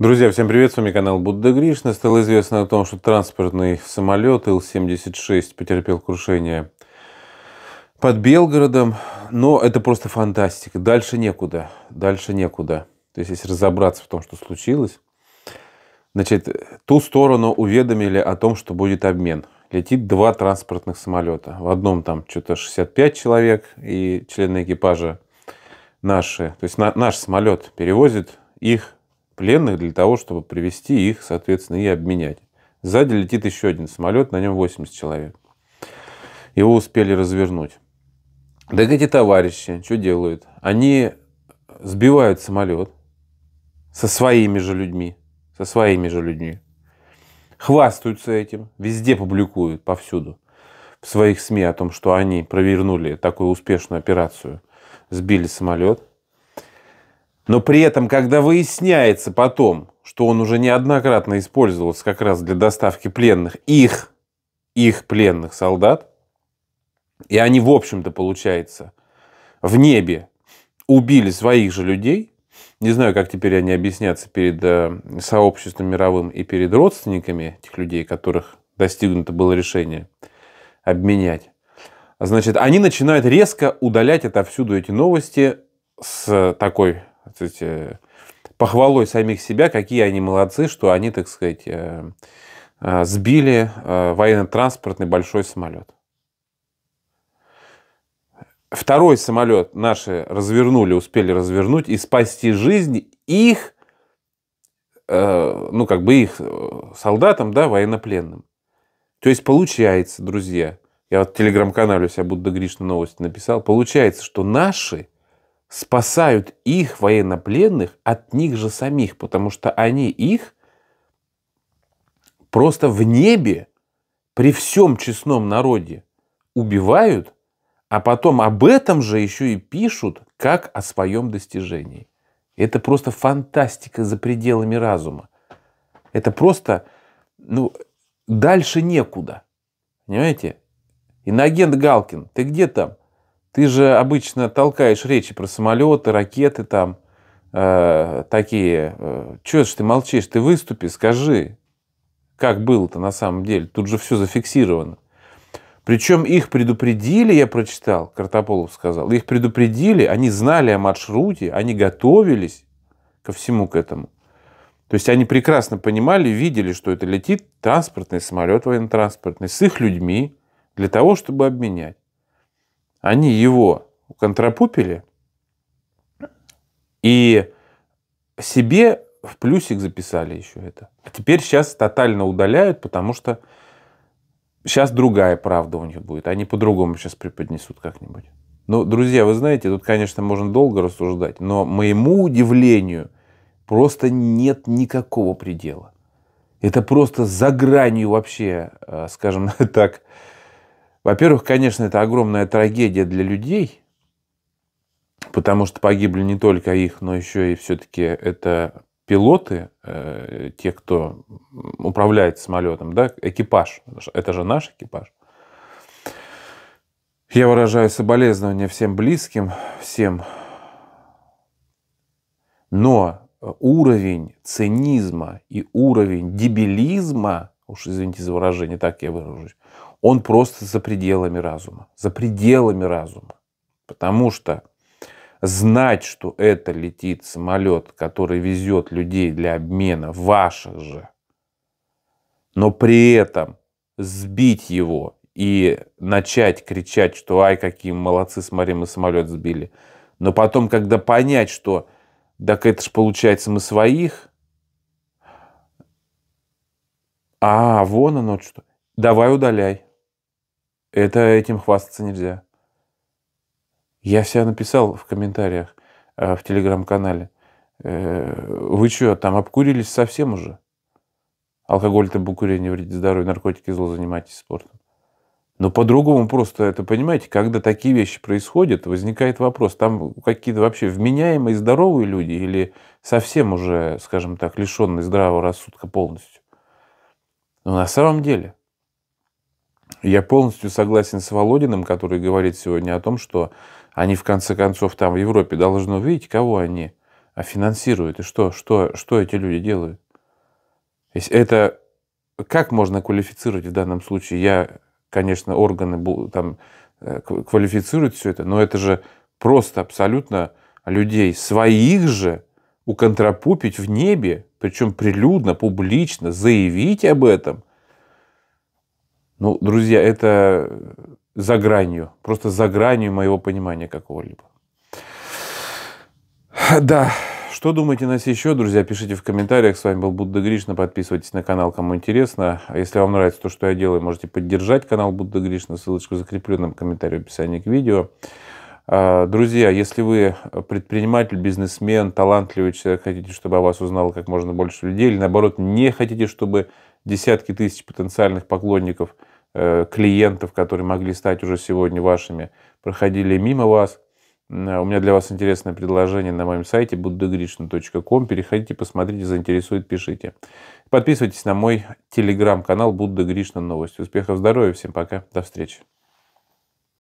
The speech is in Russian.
Друзья, всем привет, с вами канал Будда Гришна. Стало известно о том, что транспортный самолет Ил-76 потерпел крушение под Белгородом, но это просто фантастика. Дальше некуда, дальше некуда. То есть, если разобраться в том, что случилось, значит, ту сторону уведомили о том, что будет обмен. Летит два транспортных самолета. В одном там что-то 65 человек и члены экипажа наши. То есть, на, наш самолет перевозит их пленных для того, чтобы привести их, соответственно, и обменять. Сзади летит еще один самолет, на нем 80 человек. Его успели развернуть. Так эти товарищи что делают? Они сбивают самолет со своими же людьми, со своими же людьми, хвастаются этим, везде публикуют, повсюду, в своих СМИ о том, что они провернули такую успешную операцию, сбили самолет, но при этом, когда выясняется потом, что он уже неоднократно использовался как раз для доставки пленных, их, их пленных солдат, и они, в общем-то, получается, в небе убили своих же людей, не знаю, как теперь они объяснятся перед э, сообществом мировым и перед родственниками этих людей, которых достигнуто было решение обменять. Значит, они начинают резко удалять отовсюду эти новости с такой сказать, э, похвалой самих себя, какие они молодцы, что они, так сказать, э, э, сбили военно-транспортный большой самолет. Второй самолет наши развернули, успели развернуть и спасти жизнь их, ну, как бы их солдатам, да, военнопленным. То есть получается, друзья, я вот в телеграм-канале у себя Будда Гришна новости написал, получается, что наши – спасают их, военнопленных, от них же самих, потому что они их просто в небе при всем честном народе убивают, а потом об этом же еще и пишут, как о своем достижении. Это просто фантастика за пределами разума. Это просто, ну, дальше некуда. Понимаете? Иноагент Галкин, ты где там? Ты же обычно толкаешь речи про самолеты, ракеты там, э, такие. Э, Чего ж ты молчишь? Ты выступи, скажи, как было-то на самом деле. Тут же все зафиксировано. Причем их предупредили, я прочитал, Картополов сказал, их предупредили, они знали о маршруте, они готовились ко всему к этому. То есть они прекрасно понимали, видели, что это летит транспортный самолет военно-транспортный с их людьми для того, чтобы обменять они его контрапупили и себе в плюсик записали еще это. А теперь сейчас тотально удаляют, потому что сейчас другая правда у них будет. Они по-другому сейчас преподнесут как-нибудь. Ну, друзья, вы знаете, тут, конечно, можно долго рассуждать, но моему удивлению просто нет никакого предела. Это просто за гранью вообще, э, скажем так, во-первых, конечно, это огромная трагедия для людей, потому что погибли не только их, но еще и все-таки это пилоты, э, те, кто управляет самолетом, да, экипаж, это же наш экипаж. Я выражаю соболезнования всем близким, всем. Но уровень цинизма и уровень дебилизма уж извините за выражение, так я выражусь, он просто за пределами разума, за пределами разума. Потому что знать, что это летит самолет, который везет людей для обмена ваших же, но при этом сбить его и начать кричать, что «Ай, какие молодцы, смотри, мы самолет сбили», но потом, когда понять, что «Так это же получается мы своих», А, вон оно что. Давай удаляй. Это этим хвастаться нельзя. Я вся написал в комментариях э, в телеграм-канале. Э, вы что, там обкурились совсем уже? Алкоголь, табу, курение вредит здоровью, наркотики, зло, занимайтесь спортом. Но по-другому просто это, понимаете, когда такие вещи происходят, возникает вопрос, там какие-то вообще вменяемые здоровые люди или совсем уже, скажем так, лишенные здравого рассудка полностью? Но на самом деле я полностью согласен с Володиным, который говорит сегодня о том, что они в конце концов там в Европе должны увидеть, кого они а, финансируют и что, что, что эти люди делают. это как можно квалифицировать в данном случае? Я, конечно, органы там э, квалифицируют все это, но это же просто абсолютно людей своих же уконтропупить в небе причем прилюдно, публично заявить об этом, ну, друзья, это за гранью, просто за гранью моего понимания какого-либо. Да, что думаете нас еще, друзья, пишите в комментариях. С вами был Будда Гришна. Подписывайтесь на канал, кому интересно. А если вам нравится то, что я делаю, можете поддержать канал Будда Гришна. Ссылочку закреплю в комментарии в описании к видео. А, друзья, если вы предприниматель, бизнесмен, талантливый человек, хотите, чтобы о вас узнало как можно больше людей, или наоборот, не хотите, чтобы десятки тысяч потенциальных поклонников, э, клиентов, которые могли стать уже сегодня вашими, проходили мимо вас, э, у меня для вас интересное предложение на моем сайте buddhagrishna.com. Переходите, посмотрите, заинтересует, пишите. Подписывайтесь на мой телеграм-канал Будда Гришна Новости. Успехов, здоровья, всем пока, до встречи.